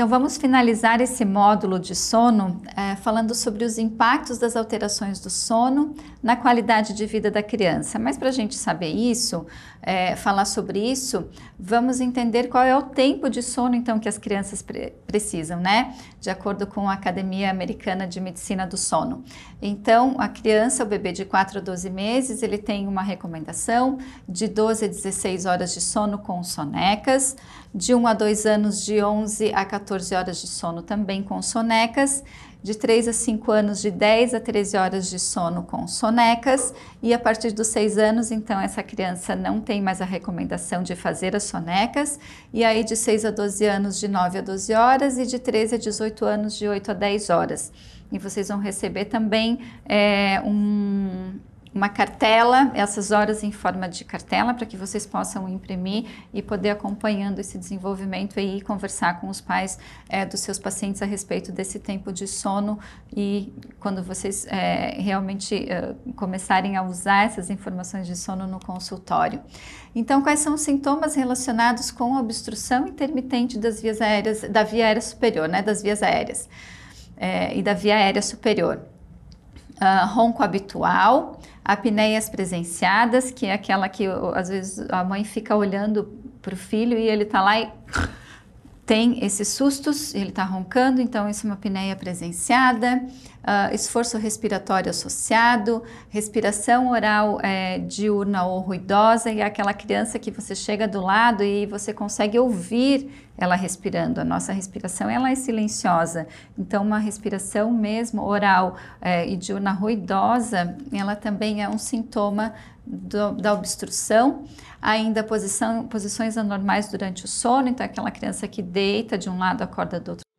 Então, vamos finalizar esse módulo de sono é, falando sobre os impactos das alterações do sono na qualidade de vida da criança. Mas, para a gente saber isso, é, falar sobre isso, vamos entender qual é o tempo de sono então que as crianças pre precisam, né? De acordo com a Academia Americana de Medicina do Sono. Então, a criança, o bebê de 4 a 12 meses, ele tem uma recomendação de 12 a 16 horas de sono com sonecas, de 1 a 2 anos, de 11 a 14 14 horas de sono também com sonecas, de 3 a 5 anos, de 10 a 13 horas de sono com sonecas, e a partir dos 6 anos, então, essa criança não tem mais a recomendação de fazer as sonecas, e aí de 6 a 12 anos, de 9 a 12 horas, e de 13 a 18 anos, de 8 a 10 horas. E vocês vão receber também é, um, uma cartela, essas horas em forma de cartela, para que vocês possam imprimir e poder acompanhando esse desenvolvimento e conversar com os pais é, dos seus pacientes a respeito desse tempo de sono e quando vocês é, realmente é, começarem a usar essas informações de sono no consultório. Então, quais são os sintomas relacionados com a obstrução intermitente das vias aéreas, da via aérea superior, né, das vias aéreas é, e da via aérea superior? Uh, ronco habitual, apneias presenciadas, que é aquela que às vezes a mãe fica olhando para o filho e ele está lá e tem esses sustos, ele está roncando, então isso é uma apneia presenciada, uh, esforço respiratório associado, respiração oral é, diurna ou ruidosa, e é aquela criança que você chega do lado e você consegue ouvir ela respirando. A nossa respiração ela é silenciosa, então uma respiração mesmo oral é, e diurna ruidosa, ela também é um sintoma do, da obstrução, ainda posição, posições anormais durante o sono, então é aquela criança que deita de um lado acorda do outro